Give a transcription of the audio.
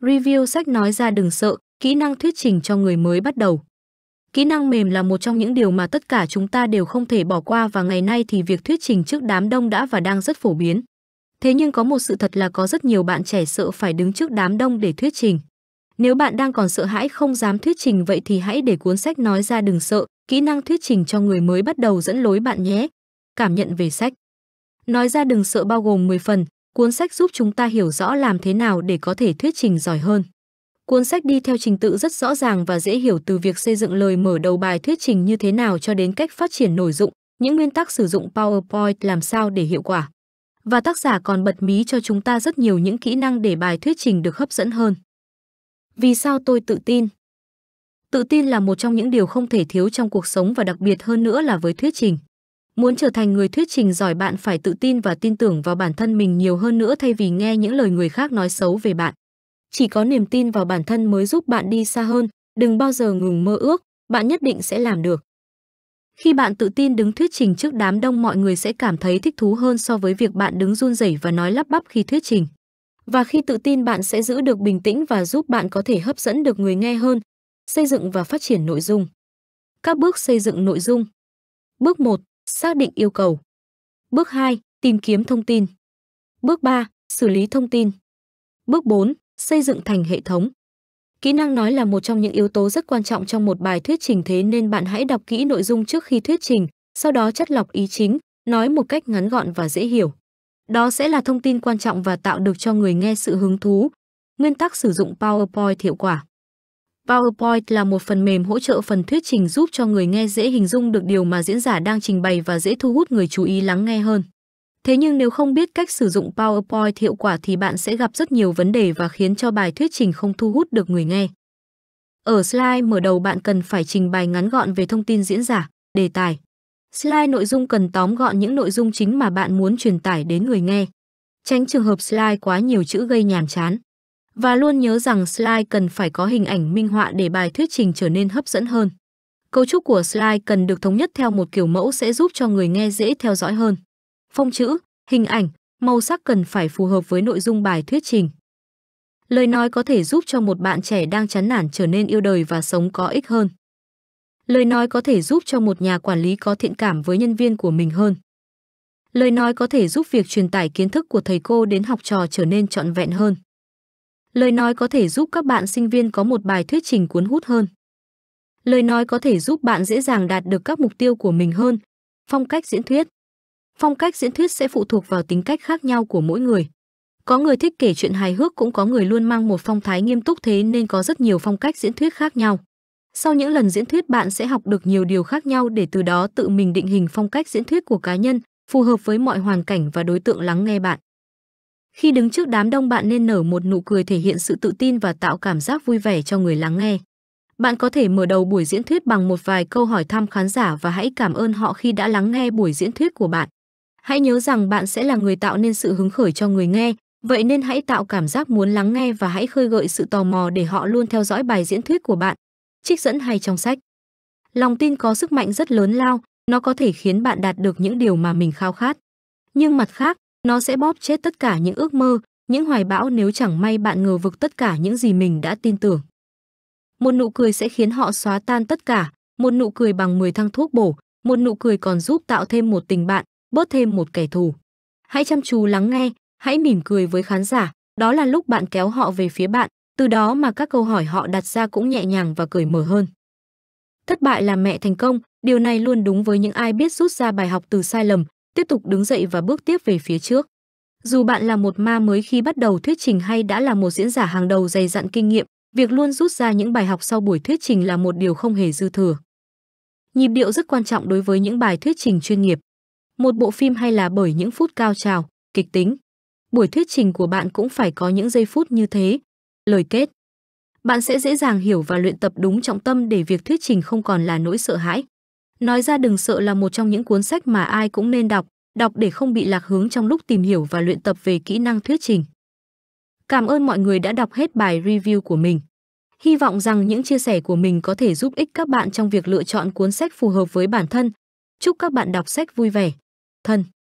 Review sách nói ra đừng sợ, kỹ năng thuyết trình cho người mới bắt đầu. Kỹ năng mềm là một trong những điều mà tất cả chúng ta đều không thể bỏ qua và ngày nay thì việc thuyết trình trước đám đông đã và đang rất phổ biến. Thế nhưng có một sự thật là có rất nhiều bạn trẻ sợ phải đứng trước đám đông để thuyết trình. Nếu bạn đang còn sợ hãi không dám thuyết trình vậy thì hãy để cuốn sách nói ra đừng sợ, kỹ năng thuyết trình cho người mới bắt đầu dẫn lối bạn nhé. Cảm nhận về sách. Nói ra đừng sợ bao gồm 10 phần, Cuốn sách giúp chúng ta hiểu rõ làm thế nào để có thể thuyết trình giỏi hơn. Cuốn sách đi theo trình tự rất rõ ràng và dễ hiểu từ việc xây dựng lời mở đầu bài thuyết trình như thế nào cho đến cách phát triển nội dụng, những nguyên tắc sử dụng PowerPoint làm sao để hiệu quả. Và tác giả còn bật mí cho chúng ta rất nhiều những kỹ năng để bài thuyết trình được hấp dẫn hơn. Vì sao tôi tự tin? Tự tin là một trong những điều không thể thiếu trong cuộc sống và đặc biệt hơn nữa là với thuyết trình. Muốn trở thành người thuyết trình giỏi bạn phải tự tin và tin tưởng vào bản thân mình nhiều hơn nữa thay vì nghe những lời người khác nói xấu về bạn. Chỉ có niềm tin vào bản thân mới giúp bạn đi xa hơn, đừng bao giờ ngừng mơ ước, bạn nhất định sẽ làm được. Khi bạn tự tin đứng thuyết trình trước đám đông mọi người sẽ cảm thấy thích thú hơn so với việc bạn đứng run rẩy và nói lắp bắp khi thuyết trình. Và khi tự tin bạn sẽ giữ được bình tĩnh và giúp bạn có thể hấp dẫn được người nghe hơn, xây dựng và phát triển nội dung. Các bước xây dựng nội dung. Bước 1: xác định yêu cầu. Bước 2, tìm kiếm thông tin. Bước 3, xử lý thông tin. Bước 4, xây dựng thành hệ thống. Kỹ năng nói là một trong những yếu tố rất quan trọng trong một bài thuyết trình thế nên bạn hãy đọc kỹ nội dung trước khi thuyết trình, sau đó chất lọc ý chính, nói một cách ngắn gọn và dễ hiểu. Đó sẽ là thông tin quan trọng và tạo được cho người nghe sự hứng thú. Nguyên tắc sử dụng PowerPoint hiệu quả. PowerPoint là một phần mềm hỗ trợ phần thuyết trình giúp cho người nghe dễ hình dung được điều mà diễn giả đang trình bày và dễ thu hút người chú ý lắng nghe hơn. Thế nhưng nếu không biết cách sử dụng PowerPoint hiệu quả thì bạn sẽ gặp rất nhiều vấn đề và khiến cho bài thuyết trình không thu hút được người nghe. Ở slide mở đầu bạn cần phải trình bày ngắn gọn về thông tin diễn giả, đề tài. Slide nội dung cần tóm gọn những nội dung chính mà bạn muốn truyền tải đến người nghe. Tránh trường hợp slide quá nhiều chữ gây nhàm chán và luôn nhớ rằng slide cần phải có hình ảnh minh họa để bài thuyết trình trở nên hấp dẫn hơn. Cấu trúc của slide cần được thống nhất theo một kiểu mẫu sẽ giúp cho người nghe dễ theo dõi hơn. Phong chữ, hình ảnh, màu sắc cần phải phù hợp với nội dung bài thuyết trình. Lời nói có thể giúp cho một bạn trẻ đang chán nản trở nên yêu đời và sống có ích hơn. Lời nói có thể giúp cho một nhà quản lý có thiện cảm với nhân viên của mình hơn. Lời nói có thể giúp việc truyền tải kiến thức của thầy cô đến học trò trở nên trọn vẹn hơn. Lời nói có thể giúp các bạn sinh viên có một bài thuyết trình cuốn hút hơn. Lời nói có thể giúp bạn dễ dàng đạt được các mục tiêu của mình hơn. Phong cách diễn thuyết Phong cách diễn thuyết sẽ phụ thuộc vào tính cách khác nhau của mỗi người. Có người thích kể chuyện hài hước cũng có người luôn mang một phong thái nghiêm túc thế nên có rất nhiều phong cách diễn thuyết khác nhau. Sau những lần diễn thuyết bạn sẽ học được nhiều điều khác nhau để từ đó tự mình định hình phong cách diễn thuyết của cá nhân, phù hợp với mọi hoàn cảnh và đối tượng lắng nghe bạn. Khi đứng trước đám đông bạn nên nở một nụ cười thể hiện sự tự tin và tạo cảm giác vui vẻ cho người lắng nghe. Bạn có thể mở đầu buổi diễn thuyết bằng một vài câu hỏi thăm khán giả và hãy cảm ơn họ khi đã lắng nghe buổi diễn thuyết của bạn. Hãy nhớ rằng bạn sẽ là người tạo nên sự hứng khởi cho người nghe, vậy nên hãy tạo cảm giác muốn lắng nghe và hãy khơi gợi sự tò mò để họ luôn theo dõi bài diễn thuyết của bạn. Trích dẫn hay trong sách. Lòng tin có sức mạnh rất lớn lao, nó có thể khiến bạn đạt được những điều mà mình khao khát. Nhưng mặt khác, nó sẽ bóp chết tất cả những ước mơ, những hoài bão nếu chẳng may bạn ngờ vực tất cả những gì mình đã tin tưởng. Một nụ cười sẽ khiến họ xóa tan tất cả, một nụ cười bằng 10 thăng thuốc bổ, một nụ cười còn giúp tạo thêm một tình bạn, bớt thêm một kẻ thù. Hãy chăm chú lắng nghe, hãy mỉm cười với khán giả, đó là lúc bạn kéo họ về phía bạn, từ đó mà các câu hỏi họ đặt ra cũng nhẹ nhàng và cởi mở hơn. Thất bại là mẹ thành công, điều này luôn đúng với những ai biết rút ra bài học từ sai lầm, tiếp tục đứng dậy và bước tiếp về phía trước. Dù bạn là một ma mới khi bắt đầu thuyết trình hay đã là một diễn giả hàng đầu dày dặn kinh nghiệm, việc luôn rút ra những bài học sau buổi thuyết trình là một điều không hề dư thừa. Nhịp điệu rất quan trọng đối với những bài thuyết trình chuyên nghiệp. Một bộ phim hay là bởi những phút cao trào, kịch tính. Buổi thuyết trình của bạn cũng phải có những giây phút như thế. Lời kết. Bạn sẽ dễ dàng hiểu và luyện tập đúng trọng tâm để việc thuyết trình không còn là nỗi sợ hãi, Nói ra đừng sợ là một trong những cuốn sách mà ai cũng nên đọc, đọc để không bị lạc hướng trong lúc tìm hiểu và luyện tập về kỹ năng thuyết trình. Cảm ơn mọi người đã đọc hết bài review của mình. Hy vọng rằng những chia sẻ của mình có thể giúp ích các bạn trong việc lựa chọn cuốn sách phù hợp với bản thân. Chúc các bạn đọc sách vui vẻ. Thân